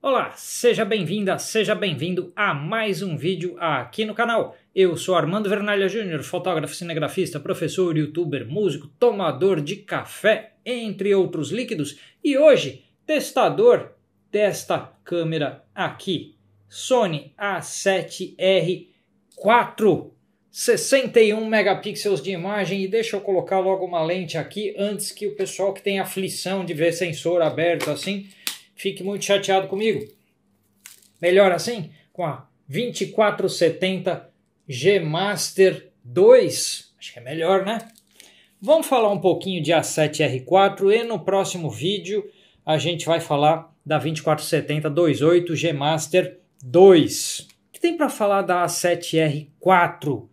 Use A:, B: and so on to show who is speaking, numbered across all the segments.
A: Olá, seja bem-vinda, seja bem-vindo a mais um vídeo aqui no canal. Eu sou Armando Vernalha Júnior, fotógrafo, cinegrafista, professor, youtuber, músico, tomador de café, entre outros líquidos, e hoje testador desta câmera aqui, Sony A7R 4. 61 megapixels de imagem e deixa eu colocar logo uma lente aqui antes que o pessoal que tem aflição de ver sensor aberto assim fique muito chateado comigo. Melhor assim, com a 2470 G Master 2. Acho que é melhor, né? Vamos falar um pouquinho de A7R4 e no próximo vídeo a gente vai falar da 2470 28 G Master 2. O que tem para falar da A7R4?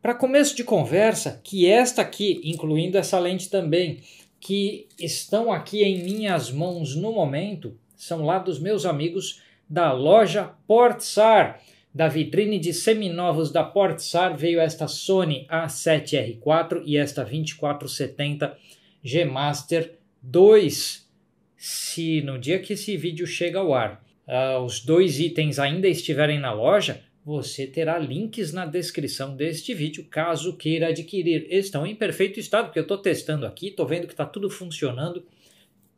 A: Para começo de conversa, que esta aqui, incluindo essa lente também, que estão aqui em minhas mãos no momento, são lá dos meus amigos da loja Portsar. Da vitrine de seminovos da Portsar veio esta Sony A7R4 e esta 2470 G Master 2. Se no dia que esse vídeo chega ao ar, uh, os dois itens ainda estiverem na loja, você terá links na descrição deste vídeo caso queira adquirir. Estão em perfeito estado, porque eu estou testando aqui, estou vendo que está tudo funcionando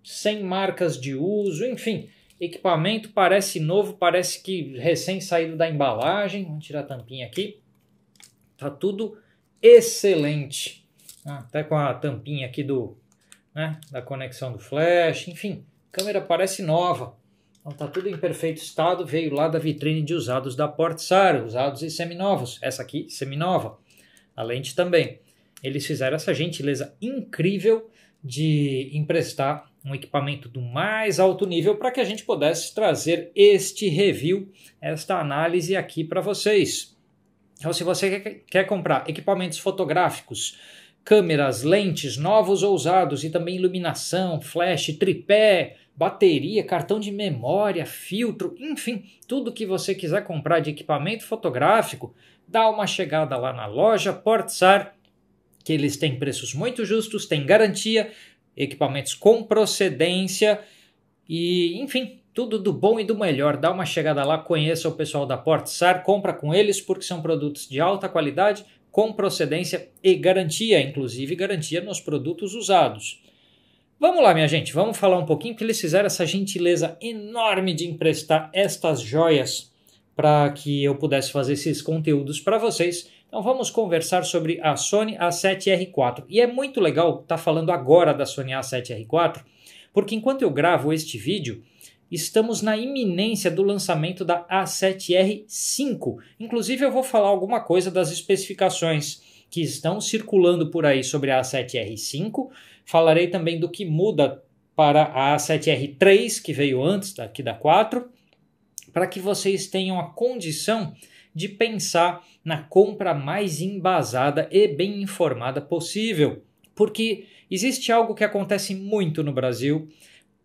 A: sem marcas de uso, enfim. Equipamento parece novo, parece que recém saído da embalagem. Vamos tirar a tampinha aqui. Tá tudo excelente. Ah, até com a tampinha aqui do, né, da conexão do flash, enfim. Câmera parece nova. Então tá tudo em perfeito estado, veio lá da vitrine de usados da Portsar, usados e seminovos. Essa aqui, seminova. A lente também. Eles fizeram essa gentileza incrível de emprestar um equipamento do mais alto nível para que a gente pudesse trazer este review, esta análise aqui para vocês. Então, se você quer comprar equipamentos fotográficos, câmeras, lentes, novos ou usados e também iluminação, flash, tripé, bateria, cartão de memória, filtro, enfim, tudo que você quiser comprar de equipamento fotográfico, dá uma chegada lá na loja Portsar, que eles têm preços muito justos, têm garantia, equipamentos com procedência e, enfim, tudo do bom e do melhor. Dá uma chegada lá, conheça o pessoal da Portsar, compra com eles porque são produtos de alta qualidade, com procedência e garantia, inclusive garantia nos produtos usados. Vamos lá, minha gente, vamos falar um pouquinho que eles fizeram essa gentileza enorme de emprestar estas joias para que eu pudesse fazer esses conteúdos para vocês então vamos conversar sobre a Sony A7R4. E é muito legal estar tá falando agora da Sony A7R4, porque enquanto eu gravo este vídeo, estamos na iminência do lançamento da A7R5. Inclusive eu vou falar alguma coisa das especificações que estão circulando por aí sobre a A7R5. Falarei também do que muda para a A7R3, que veio antes daqui da 4, para que vocês tenham a condição de pensar na compra mais embasada e bem informada possível, porque existe algo que acontece muito no Brasil.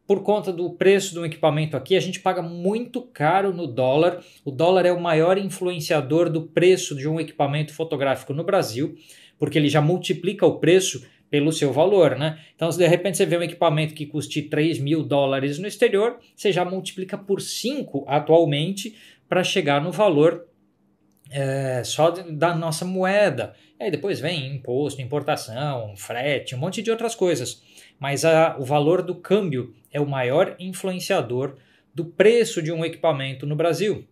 A: Por conta do preço do equipamento aqui, a gente paga muito caro no dólar. O dólar é o maior influenciador do preço de um equipamento fotográfico no Brasil, porque ele já multiplica o preço pelo seu valor, né? Então, se de repente você vê um equipamento que custe 3 mil dólares no exterior, você já multiplica por 5 atualmente para chegar no valor é, só da nossa moeda. E aí depois vem imposto, importação, frete, um monte de outras coisas. Mas a, o valor do câmbio é o maior influenciador do preço de um equipamento no Brasil.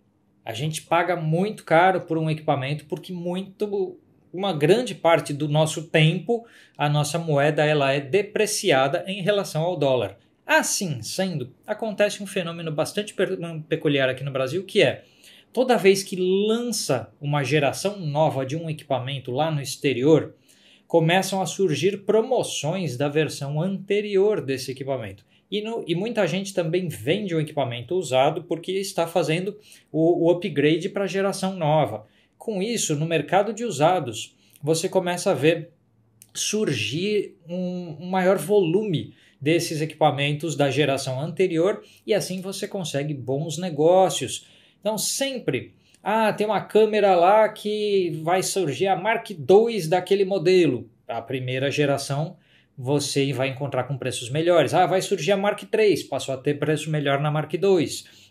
A: A gente paga muito caro por um equipamento porque muito uma grande parte do nosso tempo a nossa moeda ela é depreciada em relação ao dólar. Assim sendo, acontece um fenômeno bastante peculiar aqui no Brasil que é toda vez que lança uma geração nova de um equipamento lá no exterior, começam a surgir promoções da versão anterior desse equipamento. E, no, e muita gente também vende um equipamento usado porque está fazendo o, o upgrade para a geração nova. Com isso, no mercado de usados, você começa a ver surgir um, um maior volume desses equipamentos da geração anterior e assim você consegue bons negócios então, sempre. Ah, tem uma câmera lá que vai surgir a Mark II daquele modelo. A primeira geração você vai encontrar com preços melhores. Ah, vai surgir a Mark III, passou a ter preço melhor na Mark II.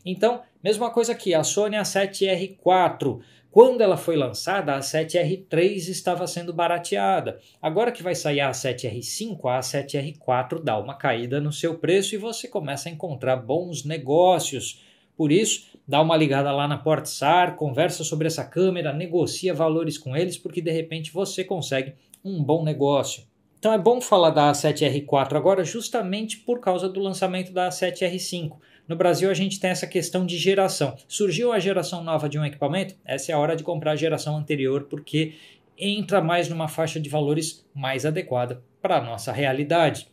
A: Então, mesma coisa aqui, a Sony A7R4. Quando ela foi lançada, a 7R3 estava sendo barateada. Agora que vai sair a 7R5, a 7R4 dá uma caída no seu preço e você começa a encontrar bons negócios. Por isso, dá uma ligada lá na PortSar, conversa sobre essa câmera, negocia valores com eles, porque de repente você consegue um bom negócio. Então é bom falar da A7R4 agora justamente por causa do lançamento da A7R5. No Brasil a gente tem essa questão de geração. Surgiu a geração nova de um equipamento? Essa é a hora de comprar a geração anterior porque entra mais numa faixa de valores mais adequada para a nossa realidade.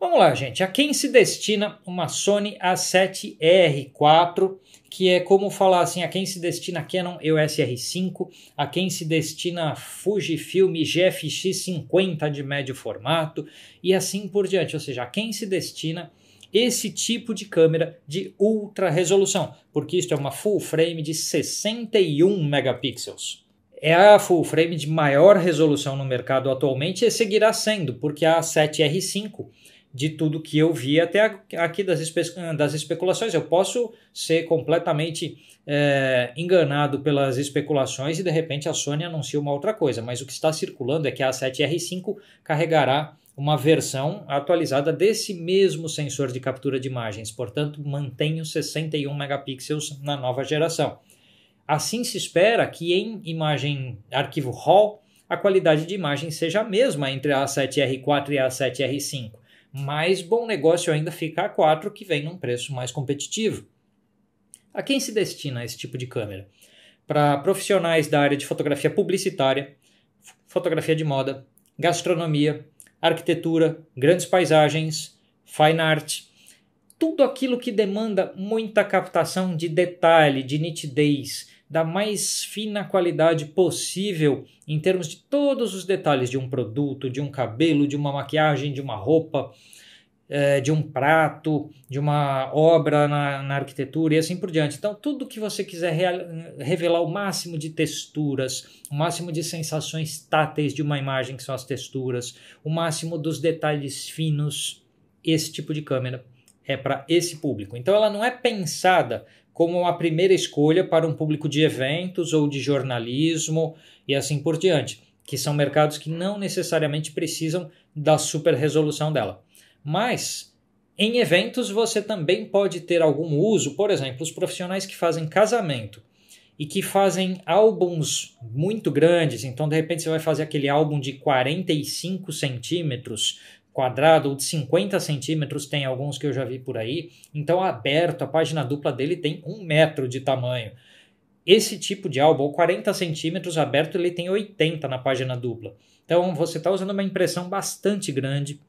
A: Vamos lá, gente. A quem se destina uma Sony A7R4, que é como falar assim, a quem se destina Canon EOS R5, a quem se destina Fujifilm GFX50 de médio formato e assim por diante. Ou seja, a quem se destina esse tipo de câmera de ultra resolução, porque isto é uma full frame de 61 megapixels é a full frame de maior resolução no mercado atualmente e seguirá sendo, porque a 7R5 de tudo que eu vi até aqui das, espe das especulações. Eu posso ser completamente é, enganado pelas especulações e de repente a Sony anuncia uma outra coisa, mas o que está circulando é que a 7R5 carregará uma versão atualizada desse mesmo sensor de captura de imagens, portanto, mantém os 61 megapixels na nova geração. Assim se espera que em imagem arquivo RAW a qualidade de imagem seja a mesma entre a A7R4 e a A7R5 mais bom negócio ainda fica a 4, que vem num preço mais competitivo. A quem se destina esse tipo de câmera? Para profissionais da área de fotografia publicitária, fotografia de moda, gastronomia, arquitetura, grandes paisagens, fine art, tudo aquilo que demanda muita captação de detalhe, de nitidez, da mais fina qualidade possível em termos de todos os detalhes de um produto, de um cabelo, de uma maquiagem, de uma roupa, eh, de um prato, de uma obra na, na arquitetura e assim por diante. Então, tudo que você quiser revelar o máximo de texturas, o máximo de sensações táteis de uma imagem, que são as texturas, o máximo dos detalhes finos, esse tipo de câmera é para esse público. Então ela não é pensada como a primeira escolha para um público de eventos ou de jornalismo e assim por diante, que são mercados que não necessariamente precisam da super resolução dela. Mas em eventos você também pode ter algum uso, por exemplo, os profissionais que fazem casamento e que fazem álbuns muito grandes, então de repente você vai fazer aquele álbum de 45 centímetros quadrado ou de 50 centímetros, tem alguns que eu já vi por aí. Então, aberto, a página dupla dele tem um metro de tamanho. Esse tipo de álbum, 40 centímetros aberto, ele tem 80 na página dupla. Então, você está usando uma impressão bastante grande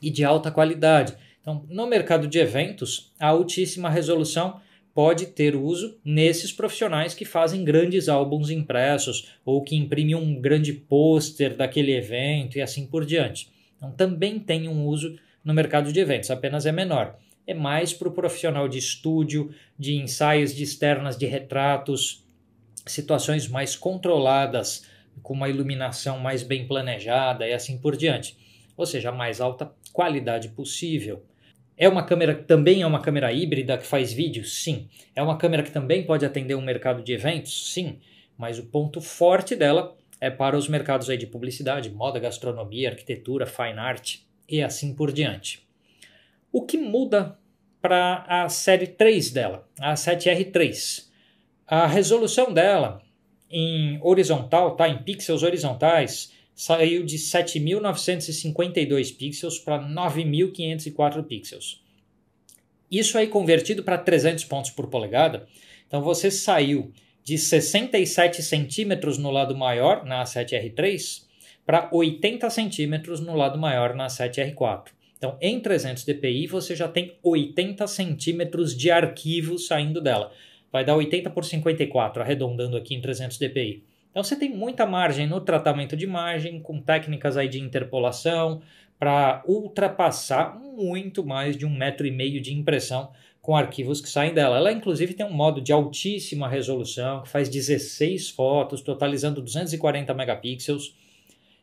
A: e de alta qualidade. Então, no mercado de eventos, a altíssima resolução pode ter uso nesses profissionais que fazem grandes álbuns impressos ou que imprimem um grande pôster daquele evento e assim por diante. Então também tem um uso no mercado de eventos, apenas é menor. É mais para o profissional de estúdio, de ensaios de externas, de retratos, situações mais controladas, com uma iluminação mais bem planejada e assim por diante. Ou seja, a mais alta qualidade possível. É uma câmera que também é uma câmera híbrida que faz vídeo? Sim. É uma câmera que também pode atender um mercado de eventos? Sim. Mas o ponto forte dela é para os mercados aí de publicidade, moda, gastronomia, arquitetura, fine art e assim por diante. O que muda para a série 3 dela, a 7R3? A resolução dela em horizontal, tá? Em pixels horizontais, saiu de 7.952 pixels para 9.504 pixels. Isso aí convertido para 300 pontos por polegada, então você saiu de 67 centímetros no lado maior, na A7R3, para 80 centímetros no lado maior, na A7R4. Então, em 300 dpi, você já tem 80 centímetros de arquivo saindo dela. Vai dar 80 por 54, arredondando aqui em 300 dpi. Então, você tem muita margem no tratamento de imagem, com técnicas aí de interpolação, para ultrapassar muito mais de um metro e meio de impressão com arquivos que saem dela. Ela, inclusive, tem um modo de altíssima resolução, que faz 16 fotos, totalizando 240 megapixels,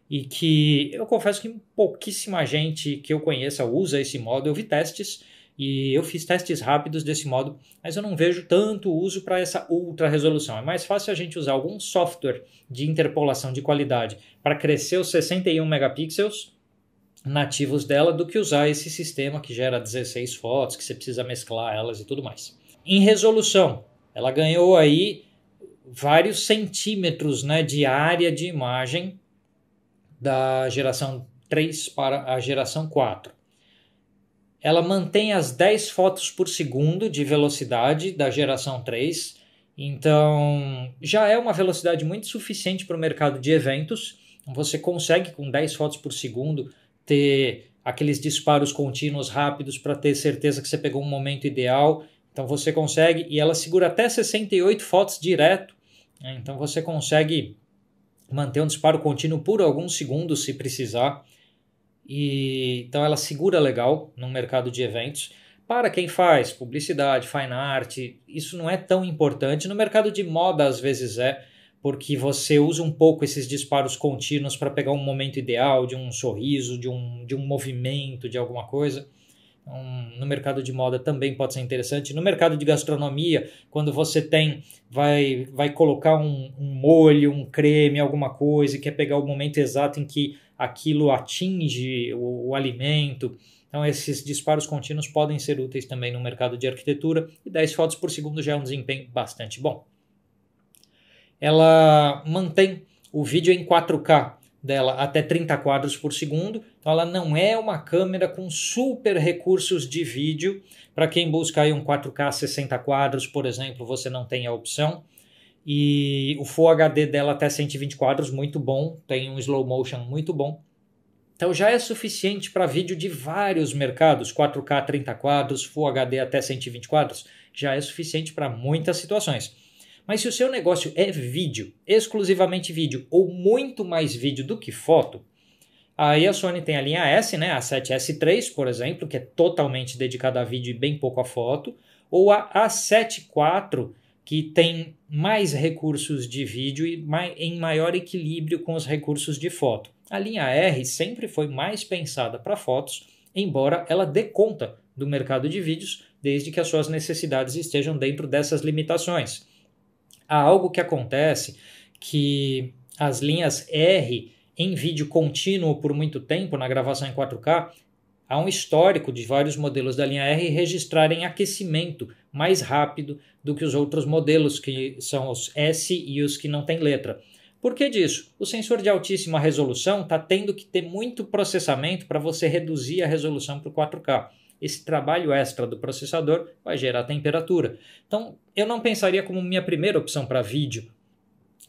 A: e que eu confesso que pouquíssima gente que eu conheça usa esse modo. Eu vi testes e eu fiz testes rápidos desse modo, mas eu não vejo tanto uso para essa ultra resolução. É mais fácil a gente usar algum software de interpolação de qualidade para crescer os 61 megapixels nativos dela do que usar esse sistema que gera 16 fotos, que você precisa mesclar elas e tudo mais. Em resolução, ela ganhou aí vários centímetros né, de área de imagem da geração 3 para a geração 4. Ela mantém as 10 fotos por segundo de velocidade da geração 3, então já é uma velocidade muito suficiente para o mercado de eventos. Você consegue, com 10 fotos por segundo, ter aqueles disparos contínuos rápidos para ter certeza que você pegou um momento ideal. Então você consegue, e ela segura até 68 fotos direto, né? então você consegue manter um disparo contínuo por alguns segundos se precisar. E então ela segura legal no mercado de eventos. Para quem faz publicidade, fine art, isso não é tão importante. No mercado de moda, às vezes é, porque você usa um pouco esses disparos contínuos para pegar um momento ideal de um sorriso, de um, de um movimento, de alguma coisa. Um, então, no mercado de moda também pode ser interessante. No mercado de gastronomia, quando você tem, vai, vai colocar um, um molho, um creme, alguma coisa, e quer pegar o momento exato em que aquilo atinge o, o alimento. Então, esses disparos contínuos podem ser úteis também no mercado de arquitetura, e 10 fotos por segundo já é um desempenho bastante bom ela mantém o vídeo em 4K dela até 30 quadros por segundo. Então ela não é uma câmera com super recursos de vídeo. Para quem busca aí um 4K 60 quadros, por exemplo, você não tem a opção. E o Full HD dela até 120 quadros, muito bom. Tem um slow motion muito bom. Então já é suficiente para vídeo de vários mercados, 4K 30 quadros, Full HD até 120 quadros, já é suficiente para muitas situações. Mas se o seu negócio é vídeo, exclusivamente vídeo, ou muito mais vídeo do que foto, aí a Sony tem a linha S, né, a 7S3, por exemplo, que é totalmente dedicada a vídeo e bem pouco a foto, ou a A7 IV, que tem mais recursos de vídeo e em maior equilíbrio com os recursos de foto. A linha R sempre foi mais pensada para fotos, embora ela dê conta do mercado de vídeos, desde que as suas necessidades estejam dentro dessas limitações. Há algo que acontece que as linhas R em vídeo contínuo por muito tempo na gravação em 4K, há um histórico de vários modelos da linha R registrarem aquecimento mais rápido do que os outros modelos, que são os S e os que não têm letra. Por que disso? O sensor de altíssima resolução está tendo que ter muito processamento para você reduzir a resolução para o 4K esse trabalho extra do processador vai gerar temperatura. Então, eu não pensaria como minha primeira opção para vídeo,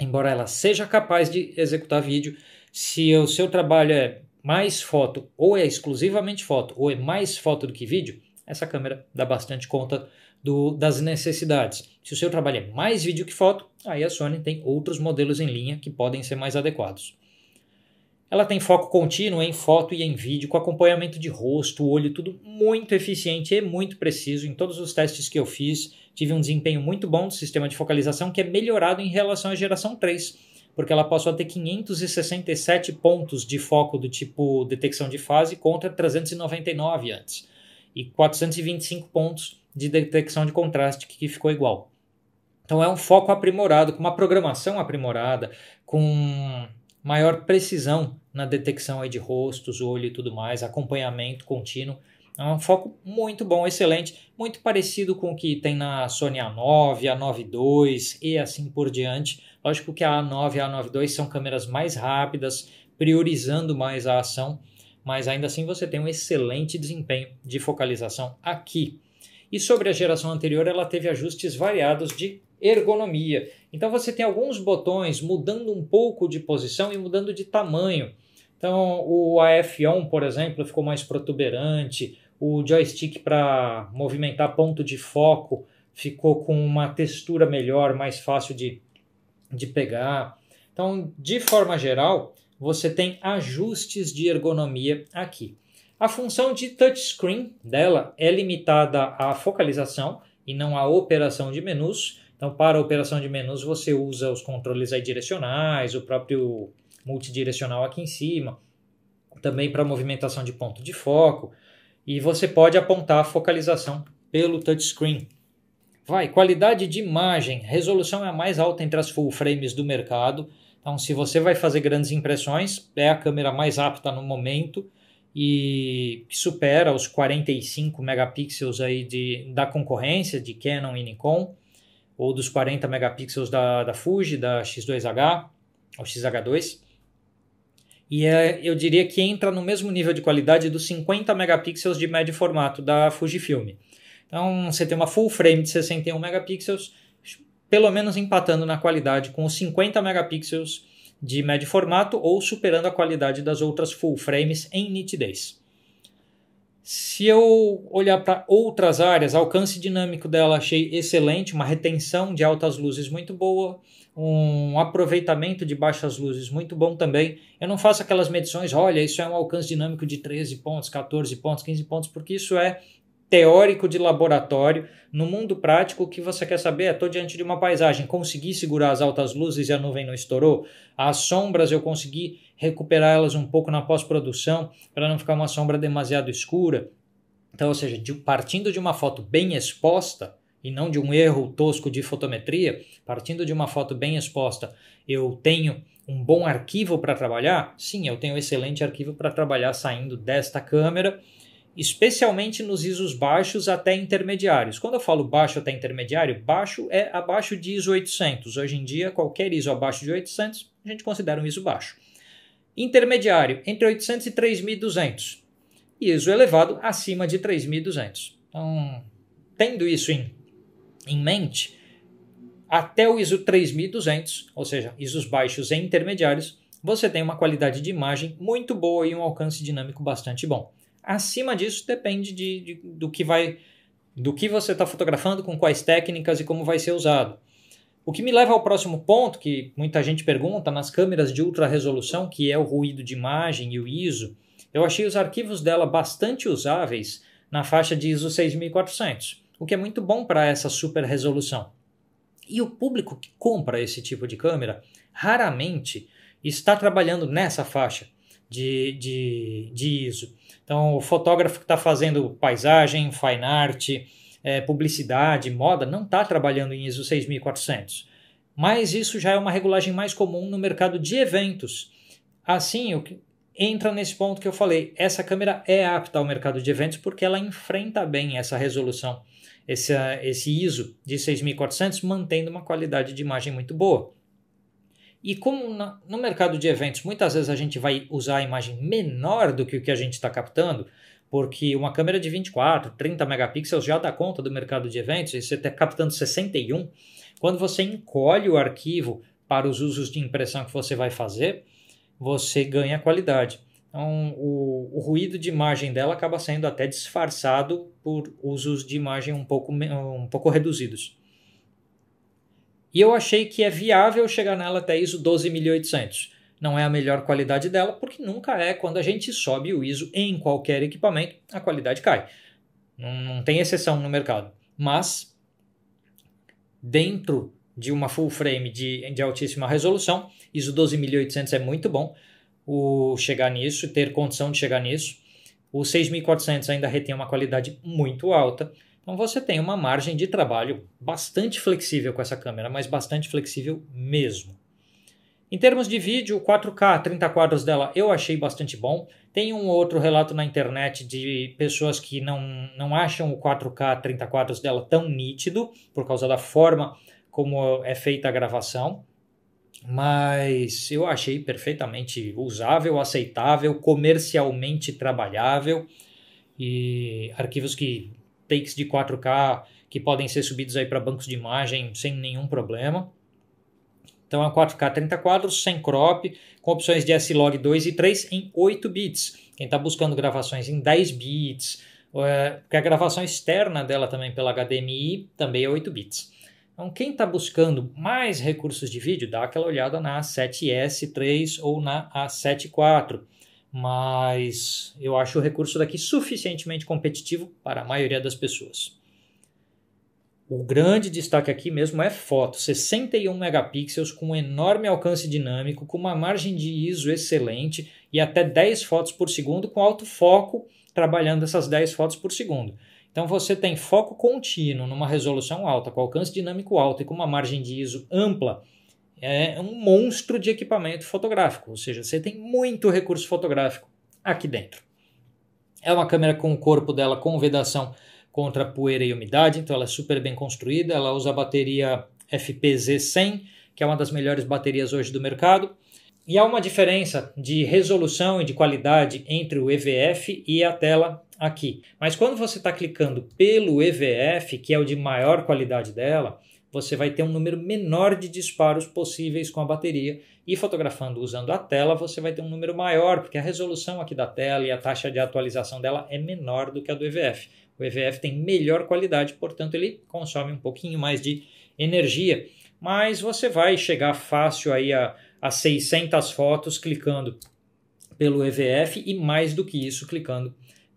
A: embora ela seja capaz de executar vídeo. Se o seu trabalho é mais foto, ou é exclusivamente foto, ou é mais foto do que vídeo, essa câmera dá bastante conta do, das necessidades. Se o seu trabalho é mais vídeo que foto, aí a Sony tem outros modelos em linha que podem ser mais adequados. Ela tem foco contínuo em foto e em vídeo, com acompanhamento de rosto, olho, tudo muito eficiente e muito preciso. Em todos os testes que eu fiz, tive um desempenho muito bom do sistema de focalização, que é melhorado em relação à geração 3, porque ela passou a ter 567 pontos de foco do tipo detecção de fase contra 399 antes, e 425 pontos de detecção de contraste, que ficou igual. Então é um foco aprimorado, com uma programação aprimorada, com maior precisão na detecção de rostos, olho e tudo mais, acompanhamento contínuo. É um foco muito bom, excelente, muito parecido com o que tem na Sony A9, A9 II e assim por diante. Lógico que a A9 e a A9 são câmeras mais rápidas, priorizando mais a ação, mas ainda assim você tem um excelente desempenho de focalização aqui. E sobre a geração anterior, ela teve ajustes variados de ergonomia. Então você tem alguns botões mudando um pouco de posição e mudando de tamanho. Então o AF1, por exemplo, ficou mais protuberante, o joystick para movimentar ponto de foco ficou com uma textura melhor, mais fácil de, de pegar. Então, de forma geral, você tem ajustes de ergonomia aqui. A função de touchscreen dela é limitada à focalização e não à operação de menus, então, para a operação de menus, você usa os controles aí direcionais, o próprio multidirecional aqui em cima, também para movimentação de ponto de foco, e você pode apontar a focalização pelo touchscreen. Vai, qualidade de imagem, resolução é a mais alta entre as full frames do mercado. Então, se você vai fazer grandes impressões, é a câmera mais apta no momento e supera os 45 megapixels aí de, da concorrência de Canon e Nikon ou dos 40 megapixels da, da Fuji, da X2H, ou XH2. E é, eu diria que entra no mesmo nível de qualidade dos 50 megapixels de médio formato da Fujifilm. Então você tem uma full frame de 61 megapixels, pelo menos empatando na qualidade com os 50 megapixels de médio formato ou superando a qualidade das outras full frames em nitidez. Se eu olhar para outras áreas, alcance dinâmico dela achei excelente, uma retenção de altas luzes muito boa, um aproveitamento de baixas luzes muito bom também. Eu não faço aquelas medições, olha, isso é um alcance dinâmico de 13 pontos, 14 pontos, 15 pontos, porque isso é teórico de laboratório. No mundo prático, o que você quer saber é: estou diante de uma paisagem, consegui segurar as altas luzes e a nuvem não estourou, as sombras eu consegui recuperar elas um pouco na pós-produção para não ficar uma sombra demasiado escura. Então, ou seja, de, partindo de uma foto bem exposta e não de um erro tosco de fotometria, partindo de uma foto bem exposta, eu tenho um bom arquivo para trabalhar? Sim, eu tenho um excelente arquivo para trabalhar saindo desta câmera, especialmente nos ISOs baixos até intermediários. Quando eu falo baixo até intermediário, baixo é abaixo de ISO 800. Hoje em dia, qualquer ISO abaixo de 800, a gente considera um ISO baixo intermediário entre 800 e 3.200 e ISO elevado acima de 3.200. Então, tendo isso em, em mente, até o ISO 3200, ou seja, ISOs baixos e intermediários, você tem uma qualidade de imagem muito boa e um alcance dinâmico bastante bom. Acima disso depende de, de do que vai do que você está fotografando, com quais técnicas e como vai ser usado. O que me leva ao próximo ponto, que muita gente pergunta, nas câmeras de ultra resolução, que é o ruído de imagem e o ISO, eu achei os arquivos dela bastante usáveis na faixa de ISO 6400, o que é muito bom para essa super resolução. E o público que compra esse tipo de câmera raramente está trabalhando nessa faixa de, de, de ISO. Então, o fotógrafo que está fazendo paisagem, fine art, é, publicidade, moda, não está trabalhando em ISO 6400. Mas isso já é uma regulagem mais comum no mercado de eventos. Assim, o que entra nesse ponto que eu falei. Essa câmera é apta ao mercado de eventos porque ela enfrenta bem essa resolução, esse, esse ISO de 6400, mantendo uma qualidade de imagem muito boa. E como na, no mercado de eventos muitas vezes a gente vai usar a imagem menor do que o que a gente está captando, porque uma câmera de 24, 30 megapixels já dá conta do mercado de eventos, e você está captando 61. Quando você encolhe o arquivo para os usos de impressão que você vai fazer, você ganha qualidade. Então, o, o ruído de imagem dela acaba sendo até disfarçado por usos de imagem um pouco, um pouco reduzidos. E eu achei que é viável chegar nela até ISO 12800 não é a melhor qualidade dela, porque nunca é quando a gente sobe o ISO em qualquer equipamento, a qualidade cai. Não, não tem exceção no mercado. Mas, dentro de uma full frame de, de altíssima resolução, ISO 12800 é muito bom o chegar nisso, ter condição de chegar nisso. O 6400 ainda retém uma qualidade muito alta. Então você tem uma margem de trabalho bastante flexível com essa câmera, mas bastante flexível mesmo. Em termos de vídeo, 4K, 30 quadros dela eu achei bastante bom. Tem um outro relato na internet de pessoas que não, não acham o 4K, 30 quadros dela tão nítido, por causa da forma como é feita a gravação. Mas eu achei perfeitamente usável, aceitável, comercialmente trabalhável. E arquivos que takes de 4K que podem ser subidos aí para bancos de imagem sem nenhum problema. Então é um 4K 30 quadros, sem crop, com opções de S-Log 2 e 3 em 8 bits. Quem está buscando gravações em 10 bits, é, porque a gravação externa dela também pela HDMI também é 8 bits. Então, quem está buscando mais recursos de vídeo, dá aquela olhada na A7S3 ou na A7 4. Mas eu acho o recurso daqui suficientemente competitivo para a maioria das pessoas. O grande destaque aqui mesmo é foto, 61 megapixels com um enorme alcance dinâmico, com uma margem de ISO excelente e até 10 fotos por segundo com alto foco, trabalhando essas 10 fotos por segundo. Então você tem foco contínuo numa resolução alta, com alcance dinâmico alto e com uma margem de ISO ampla. É um monstro de equipamento fotográfico, ou seja, você tem muito recurso fotográfico aqui dentro. É uma câmera com o corpo dela com vedação contra poeira e umidade, então ela é super bem construída. Ela usa a bateria FPZ100, que é uma das melhores baterias hoje do mercado. E há uma diferença de resolução e de qualidade entre o EVF e a tela aqui. Mas quando você está clicando pelo EVF, que é o de maior qualidade dela, você vai ter um número menor de disparos possíveis com a bateria. E fotografando usando a tela, você vai ter um número maior, porque a resolução aqui da tela e a taxa de atualização dela é menor do que a do EVF. O EVF tem melhor qualidade, portanto, ele consome um pouquinho mais de energia. Mas você vai chegar fácil aí a, a 600 fotos clicando pelo EVF e mais do que isso clicando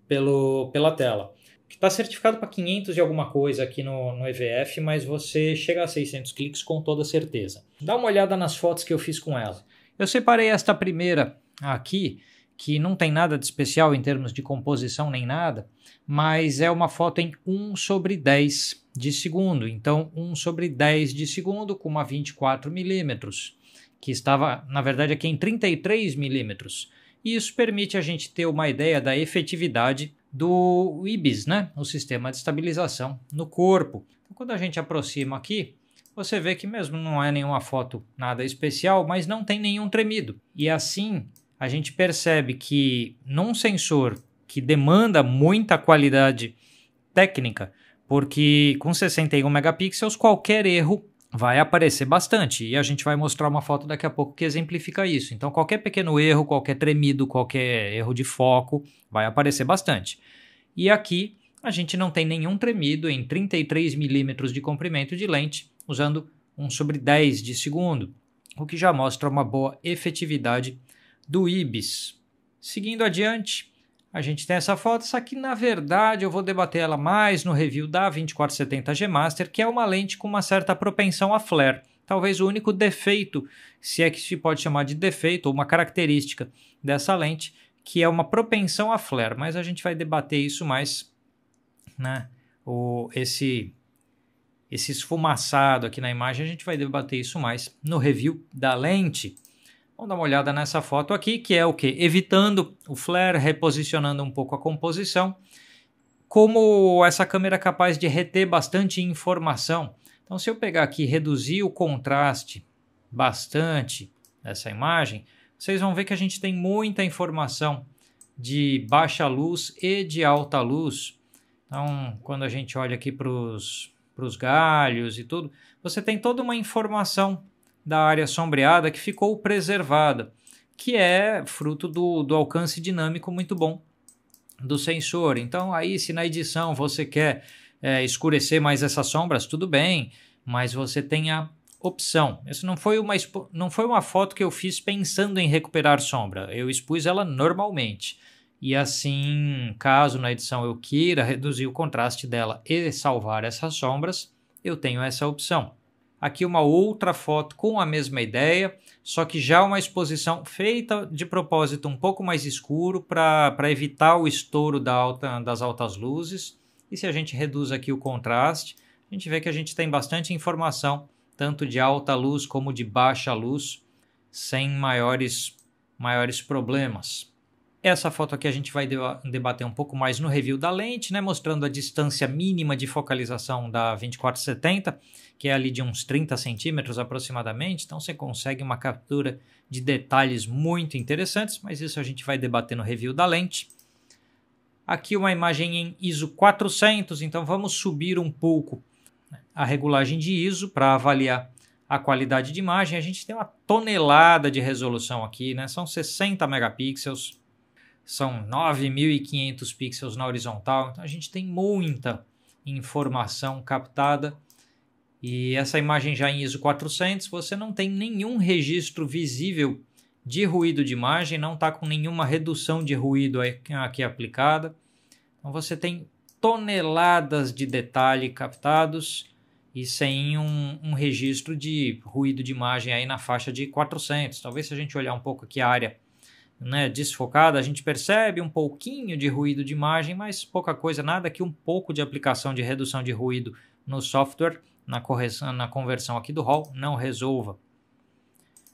A: pelo, pela tela. Está certificado para 500 e alguma coisa aqui no, no EVF, mas você chega a 600 cliques com toda certeza. Dá uma olhada nas fotos que eu fiz com ela. Eu separei esta primeira aqui que não tem nada de especial em termos de composição nem nada, mas é uma foto em 1 sobre 10 de segundo. Então, 1 sobre 10 de segundo com uma 24 milímetros, que estava, na verdade, aqui em 33 milímetros. E isso permite a gente ter uma ideia da efetividade do IBIS, né? o sistema de estabilização no corpo. Então, quando a gente aproxima aqui, você vê que mesmo não é nenhuma foto nada especial, mas não tem nenhum tremido. E assim a gente percebe que num sensor que demanda muita qualidade técnica, porque com 61 megapixels qualquer erro vai aparecer bastante e a gente vai mostrar uma foto daqui a pouco que exemplifica isso. Então qualquer pequeno erro, qualquer tremido, qualquer erro de foco vai aparecer bastante. E aqui a gente não tem nenhum tremido em 33 milímetros de comprimento de lente, usando 1 sobre 10 de segundo, o que já mostra uma boa efetividade do IBIS. Seguindo adiante, a gente tem essa foto, Só que na verdade eu vou debater ela mais no review da 2470G Master, que é uma lente com uma certa propensão a flare. Talvez o único defeito, se é que se pode chamar de defeito, ou uma característica dessa lente, que é uma propensão a flare, mas a gente vai debater isso mais, né? O, esse, esse esfumaçado aqui na imagem, a gente vai debater isso mais no review da lente. Vamos dar uma olhada nessa foto aqui, que é o que? Evitando o flare, reposicionando um pouco a composição. Como essa câmera é capaz de reter bastante informação. Então, se eu pegar aqui e reduzir o contraste bastante dessa imagem, vocês vão ver que a gente tem muita informação de baixa luz e de alta luz. Então, quando a gente olha aqui para os galhos e tudo, você tem toda uma informação da área sombreada que ficou preservada, que é fruto do, do alcance dinâmico muito bom do sensor. Então, aí, se na edição você quer é, escurecer mais essas sombras, tudo bem, mas você tem a opção. Essa não foi uma, não foi uma foto que eu fiz pensando em recuperar sombra, eu expus ela normalmente. E assim, caso na edição eu queira reduzir o contraste dela e salvar essas sombras, eu tenho essa opção. Aqui uma outra foto com a mesma ideia, só que já uma exposição feita de propósito um pouco mais escuro para evitar o estouro da alta, das altas luzes. E se a gente reduz aqui o contraste, a gente vê que a gente tem bastante informação, tanto de alta luz como de baixa luz, sem maiores, maiores problemas. Essa foto aqui a gente vai debater um pouco mais no review da lente, né, mostrando a distância mínima de focalização da 2470, que é ali de uns 30 centímetros aproximadamente, então você consegue uma captura de detalhes muito interessantes, mas isso a gente vai debater no review da lente. Aqui uma imagem em ISO 400, então vamos subir um pouco né, a regulagem de ISO para avaliar a qualidade de imagem. A gente tem uma tonelada de resolução aqui, né? são 60 megapixels, são 9.500 pixels na horizontal, então a gente tem muita informação captada. E essa imagem já em ISO 400, você não tem nenhum registro visível de ruído de imagem, não está com nenhuma redução de ruído aqui aplicada. Então você tem toneladas de detalhe captados e sem um, um registro de ruído de imagem aí na faixa de 400. Talvez se a gente olhar um pouco aqui a área né, desfocada, a gente percebe um pouquinho de ruído de imagem, mas pouca coisa, nada que um pouco de aplicação de redução de ruído no software, na, correção, na conversão aqui do RAW, não resolva.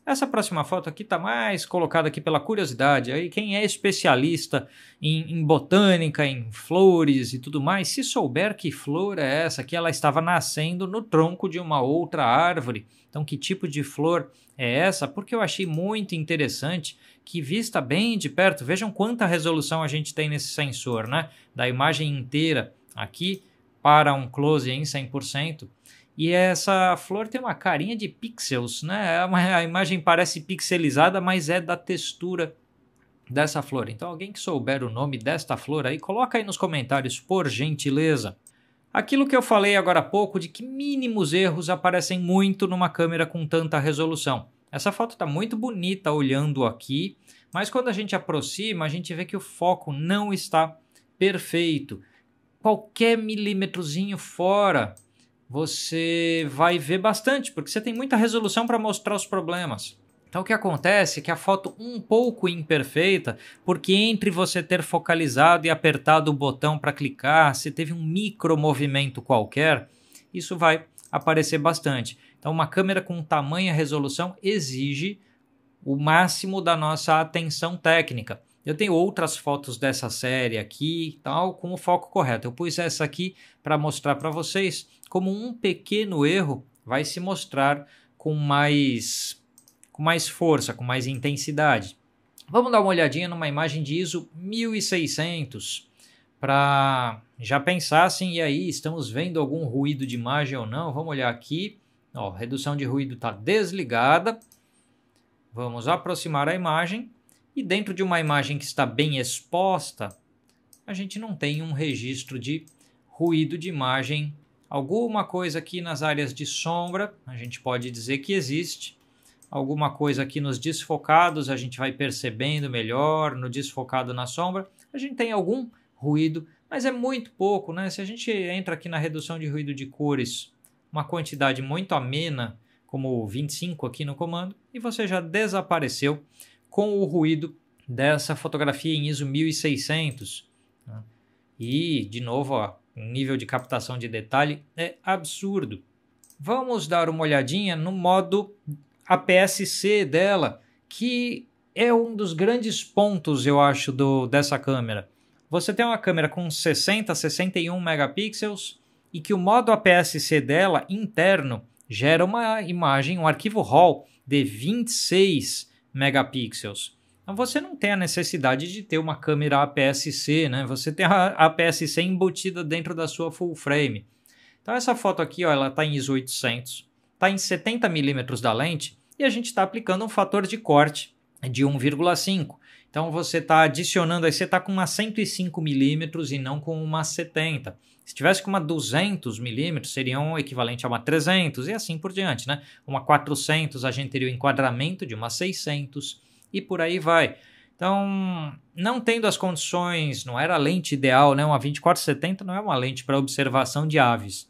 A: Essa próxima foto aqui está mais colocada aqui pela curiosidade. Aí quem é especialista em, em, botânica, em flores e tudo mais, se souber que flor é essa, que ela estava nascendo no tronco de uma outra árvore. Então, que tipo de flor é essa? Porque eu achei muito interessante que vista bem de perto, vejam quanta resolução a gente tem nesse sensor, né? Da imagem inteira aqui para um close em 100%. E essa flor tem uma carinha de pixels, né? É a imagem parece pixelizada, mas é da textura dessa flor. Então, alguém que souber o nome desta flor aí, coloca aí nos comentários, por gentileza. Aquilo que eu falei agora há pouco de que mínimos erros aparecem muito numa câmera com tanta resolução. Essa foto está muito bonita olhando aqui, mas quando a gente aproxima, a gente vê que o foco não está perfeito. Qualquer milímetrozinho fora você vai ver bastante, porque você tem muita resolução para mostrar os problemas. Então o que acontece é que a foto um pouco imperfeita, porque entre você ter focalizado e apertado o botão para clicar, se teve um micro movimento qualquer, isso vai aparecer bastante. Então uma câmera com tamanha resolução exige o máximo da nossa atenção técnica. Eu tenho outras fotos dessa série aqui, tal, com o foco correto. Eu pus essa aqui para mostrar para vocês como um pequeno erro vai se mostrar com mais com mais força, com mais intensidade. Vamos dar uma olhadinha numa imagem de ISO 1600 para já pensassem e aí estamos vendo algum ruído de imagem ou não. Vamos olhar aqui. Ó, redução de ruído está desligada. Vamos aproximar a imagem. E dentro de uma imagem que está bem exposta, a gente não tem um registro de ruído de imagem. Alguma coisa aqui nas áreas de sombra, a gente pode dizer que existe. Alguma coisa aqui nos desfocados, a gente vai percebendo melhor. No desfocado na sombra, a gente tem algum ruído, mas é muito pouco, né? Se a gente entra aqui na redução de ruído de cores, uma quantidade muito amena, como 25 aqui no comando, e você já desapareceu com o ruído dessa fotografia em ISO 1600. Né? E, de novo, ó, um nível de captação de detalhe é absurdo. Vamos dar uma olhadinha no modo APS-C dela, que é um dos grandes pontos, eu acho, do, dessa câmera. Você tem uma câmera com 60, 61 megapixels e que o modo APS-C dela interno gera uma imagem, um arquivo RAW de 26 megapixels. Então você não tem a necessidade de ter uma câmera APS-C, né? Você tem a APS-C embutida dentro da sua full frame. Então essa foto aqui, ó, ela está em ISO 800, está em 70 milímetros da lente e a gente está aplicando um fator de corte de 1,5. Então você está adicionando aí, você está com uma 105 milímetros e não com uma 70. Se tivesse com uma 200 milímetros, seriam um equivalente a uma 300 e assim por diante, né? Uma 400 a gente teria o enquadramento de uma 600 e por aí vai. Então, não tendo as condições, não era a lente ideal, né? Uma 2470 não é uma lente para observação de aves,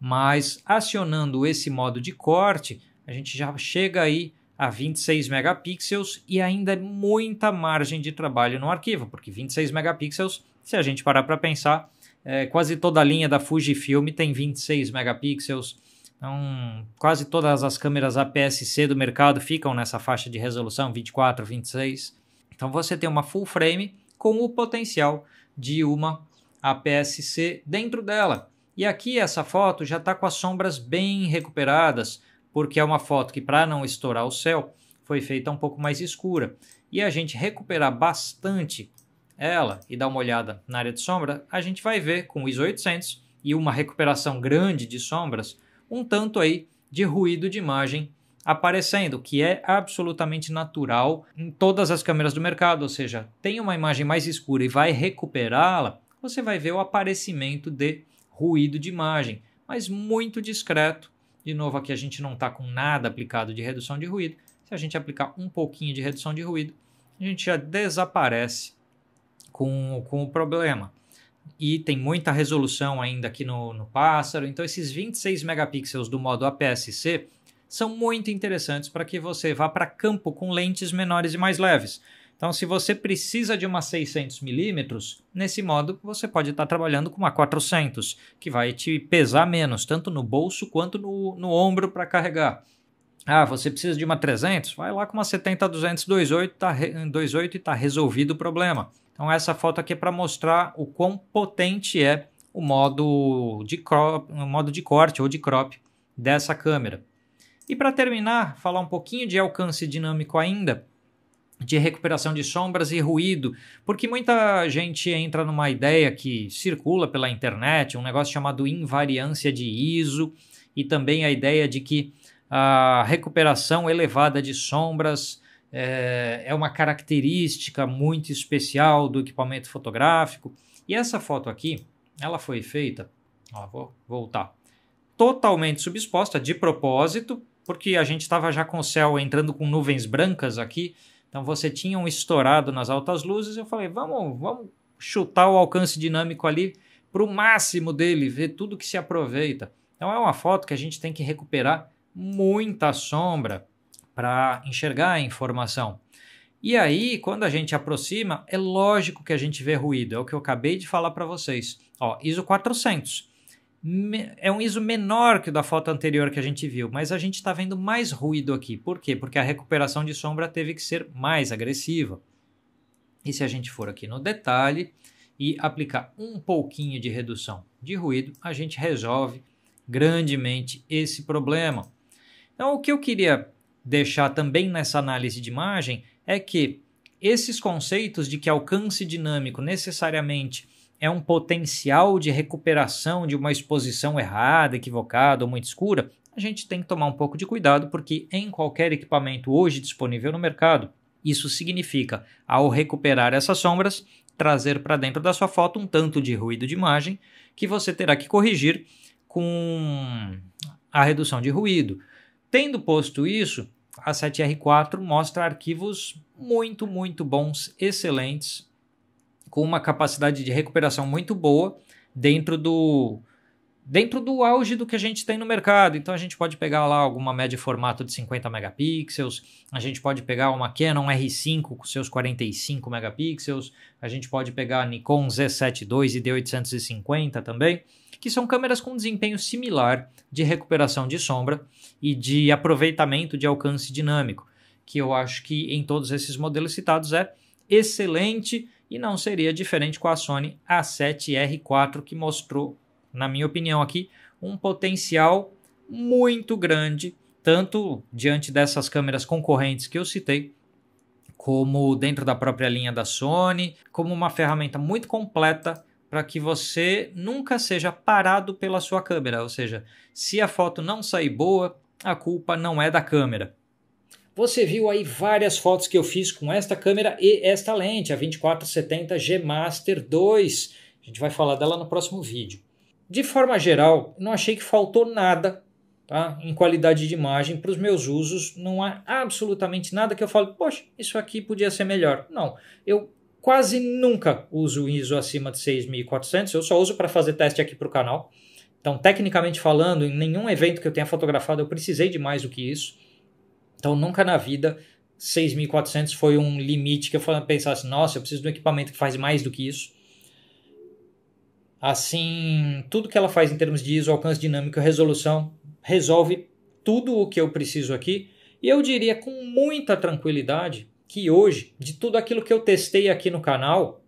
A: mas acionando esse modo de corte, a gente já chega aí a 26 megapixels e ainda é muita margem de trabalho no arquivo, porque 26 megapixels, se a gente parar para pensar, é, quase toda a linha da Fujifilm tem 26 megapixels. Então, quase todas as câmeras APS-C do mercado ficam nessa faixa de resolução 24, 26. Então, você tem uma full frame com o potencial de uma APS-C dentro dela. E aqui essa foto já está com as sombras bem recuperadas, porque é uma foto que, para não estourar o céu, foi feita um pouco mais escura. E a gente recuperar bastante é ela e dar uma olhada na área de sombra, a gente vai ver com o ISO 800 e uma recuperação grande de sombras, um tanto aí de ruído de imagem aparecendo, que é absolutamente natural em todas as câmeras do mercado, ou seja, tem uma imagem mais escura e vai recuperá-la, você vai ver o aparecimento de ruído de imagem, mas muito discreto. De novo, aqui a gente não está com nada aplicado de redução de ruído. Se a gente aplicar um pouquinho de redução de ruído, a gente já desaparece com, com o problema. E tem muita resolução ainda aqui no, no pássaro, então esses 26 megapixels do modo APS-C são muito interessantes para que você vá para campo com lentes menores e mais leves. Então, se você precisa de uma 600mm, nesse modo você pode estar tá trabalhando com uma 400, que vai te pesar menos, tanto no bolso quanto no, no ombro para carregar. Ah, você precisa de uma 300? Vai lá com uma 70 200 28, tá re, 28 e está resolvido o problema. Então essa foto aqui é para mostrar o quão potente é o modo de, crop, o modo de corte ou de crop dessa câmera. E para terminar, falar um pouquinho de alcance dinâmico ainda, de recuperação de sombras e ruído, porque muita gente entra numa ideia que circula pela internet, um negócio chamado invariância de ISO, e também a ideia de que a recuperação elevada de sombras é, é uma característica muito especial do equipamento fotográfico. E essa foto aqui, ela foi feita, ó, vou voltar, totalmente subexposta, de propósito, porque a gente estava já com o céu entrando com nuvens brancas aqui, então você tinha um estourado nas altas luzes, eu falei, vamos, vamos chutar o alcance dinâmico ali para o máximo dele, ver tudo que se aproveita. Então é uma foto que a gente tem que recuperar muita sombra para enxergar a informação. E aí, quando a gente aproxima, é lógico que a gente vê ruído, é o que eu acabei de falar para vocês. Ó, ISO 400 é um ISO menor que o da foto anterior que a gente viu, mas a gente está vendo mais ruído aqui. Por quê? Porque a recuperação de sombra teve que ser mais agressiva. E se a gente for aqui no detalhe e aplicar um pouquinho de redução de ruído, a gente resolve grandemente esse problema. Então, o que eu queria deixar também nessa análise de imagem é que esses conceitos de que alcance dinâmico necessariamente é um potencial de recuperação de uma exposição errada, equivocada ou muito escura, a gente tem que tomar um pouco de cuidado, porque em qualquer equipamento hoje disponível no mercado, isso significa, ao recuperar essas sombras, trazer para dentro da sua foto um tanto de ruído de imagem que você terá que corrigir com a redução de ruído, Tendo posto isso, a 7R4 mostra arquivos muito, muito bons, excelentes, com uma capacidade de recuperação muito boa dentro do dentro do auge do que a gente tem no mercado. Então a gente pode pegar lá alguma média formato de 50 megapixels, a gente pode pegar uma Canon R5 com seus 45 megapixels, a gente pode pegar a Nikon Z7 II e D850 também, que são câmeras com desempenho similar de recuperação de sombra e de aproveitamento de alcance dinâmico, que eu acho que em todos esses modelos citados é excelente e não seria diferente com a Sony A7R4 que mostrou na minha opinião aqui, um potencial muito grande, tanto diante dessas câmeras concorrentes que eu citei, como dentro da própria linha da Sony, como uma ferramenta muito completa para que você nunca seja parado pela sua câmera, ou seja, se a foto não sair boa, a culpa não é da câmera. Você viu aí várias fotos que eu fiz com esta câmera e esta lente, a 2470 G Master 2. A gente vai falar dela no próximo vídeo. De forma geral, não achei que faltou nada tá? em qualidade de imagem para os meus usos. Não há absolutamente nada que eu falo, poxa, isso aqui podia ser melhor. Não, eu quase nunca uso ISO acima de 6400, eu só uso para fazer teste aqui para o canal. Então, tecnicamente falando, em nenhum evento que eu tenha fotografado eu precisei de mais do que isso. Então, nunca na vida 6400 foi um limite que eu pensasse, nossa, eu preciso de um equipamento que faz mais do que isso. Assim, tudo que ela faz em termos de ISO, alcance dinâmico, resolução, resolve tudo o que eu preciso aqui. E eu diria com muita tranquilidade que hoje, de tudo aquilo que eu testei aqui no canal,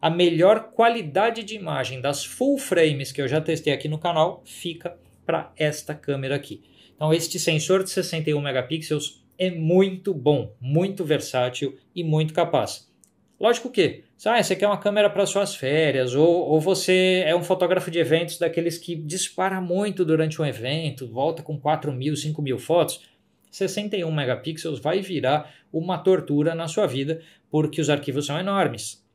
A: a melhor qualidade de imagem das full frames que eu já testei aqui no canal fica para esta câmera aqui. Então, este sensor de 61 megapixels é muito bom, muito versátil e muito capaz. Lógico que ah, você quer uma câmera para suas férias, ou, ou você é um fotógrafo de eventos daqueles que dispara muito durante um evento, volta com 4 mil, 5 mil fotos, 61 megapixels vai virar uma tortura na sua vida, porque os arquivos são enormes.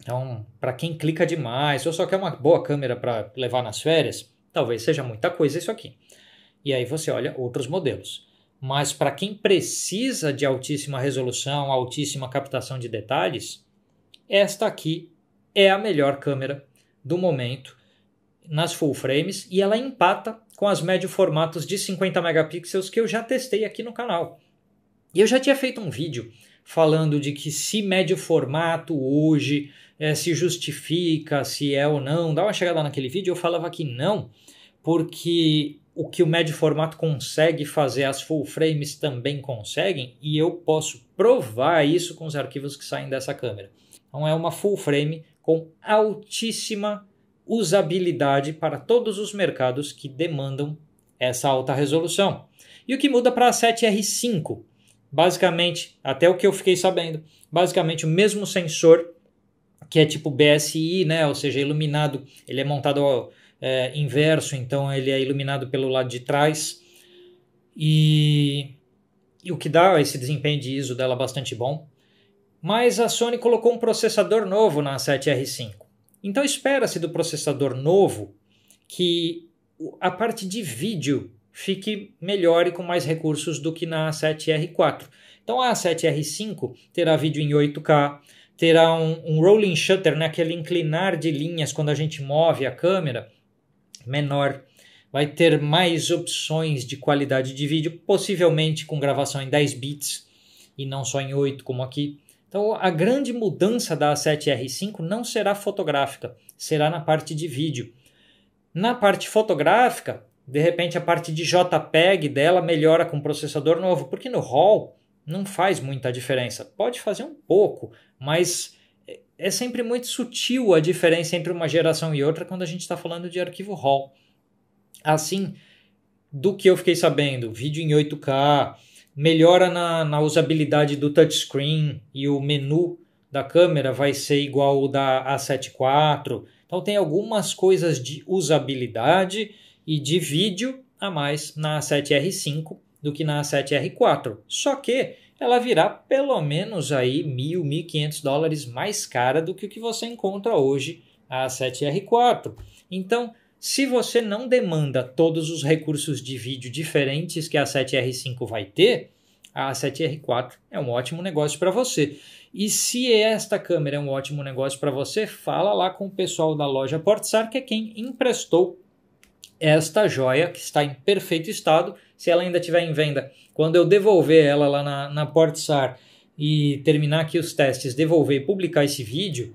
A: Então, para quem clica demais, ou só quer uma boa câmera para levar nas férias, talvez seja muita coisa isso aqui. E aí você olha outros modelos. Mas para quem precisa de altíssima resolução, altíssima captação de detalhes, esta aqui é a melhor câmera do momento nas full frames e ela empata com as médio formatos de 50 megapixels que eu já testei aqui no canal. E eu já tinha feito um vídeo falando de que se médio formato hoje é, se justifica, se é ou não. Dá uma chegada naquele vídeo, eu falava que não, porque o que o médio formato consegue fazer, as full frames também conseguem, e eu posso provar isso com os arquivos que saem dessa câmera. Então é uma full frame com altíssima usabilidade para todos os mercados que demandam essa alta resolução. E o que muda para a 7R5? Basicamente, até o que eu fiquei sabendo, basicamente o mesmo sensor que é tipo BSI, né? Ou seja, é iluminado, ele é montado é, inverso, então ele é iluminado pelo lado de trás. E, e o que dá esse desempenho de ISO dela bastante bom mas a Sony colocou um processador novo na 7R5. Então espera-se do processador novo que a parte de vídeo fique melhor e com mais recursos do que na 7R4. Então a 7R5 terá vídeo em 8K, terá um, um rolling shutter, né, aquele inclinar de linhas quando a gente move a câmera, menor. Vai ter mais opções de qualidade de vídeo, possivelmente com gravação em 10 bits e não só em 8 como aqui. Então, a grande mudança da A7R5 não será fotográfica, será na parte de vídeo. Na parte fotográfica, de repente a parte de JPEG dela melhora com processador novo, porque no RAW não faz muita diferença. Pode fazer um pouco, mas é sempre muito sutil a diferença entre uma geração e outra quando a gente está falando de arquivo RAW. Assim, do que eu fiquei sabendo, vídeo em 8K, melhora na, na usabilidade do touchscreen e o menu da câmera vai ser igual ao da A74. Então tem algumas coisas de usabilidade e de vídeo a mais na A7R5 do que na A7R4. Só que ela virá pelo menos aí 1.000, 1.500 dólares mais cara do que o que você encontra hoje a A7R4. Então, se você não demanda todos os recursos de vídeo diferentes que a 7R5 vai ter, a 7R4 é um ótimo negócio para você. E se esta câmera é um ótimo negócio para você, fala lá com o pessoal da loja Portsar, que é quem emprestou esta joia, que está em perfeito estado. Se ela ainda estiver em venda, quando eu devolver ela lá na, na Portsar e terminar aqui os testes, devolver e publicar esse vídeo,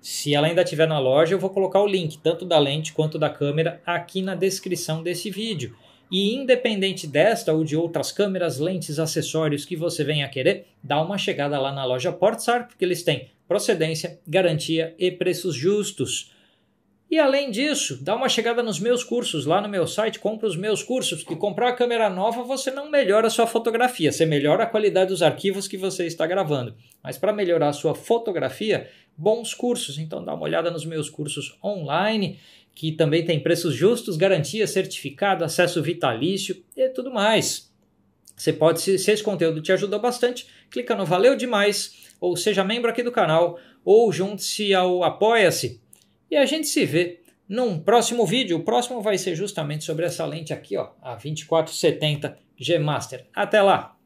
A: se ela ainda estiver na loja, eu vou colocar o link tanto da lente quanto da câmera aqui na descrição desse vídeo. E independente desta ou de outras câmeras, lentes, acessórios que você venha a querer, dá uma chegada lá na loja Portsar, porque eles têm procedência, garantia e preços justos. E além disso, dá uma chegada nos meus cursos lá no meu site, compra os meus cursos, que comprar a câmera nova você não melhora a sua fotografia, você melhora a qualidade dos arquivos que você está gravando. Mas para melhorar a sua fotografia, bons cursos. Então dá uma olhada nos meus cursos online, que também tem preços justos, garantia, certificado, acesso vitalício e tudo mais. Você pode, se esse conteúdo te ajudou bastante, clica no Valeu Demais, ou seja membro aqui do canal, ou junte-se ao Apoia-se. E a gente se vê num próximo vídeo. O próximo vai ser justamente sobre essa lente aqui, ó, a 2470 G Master. Até lá!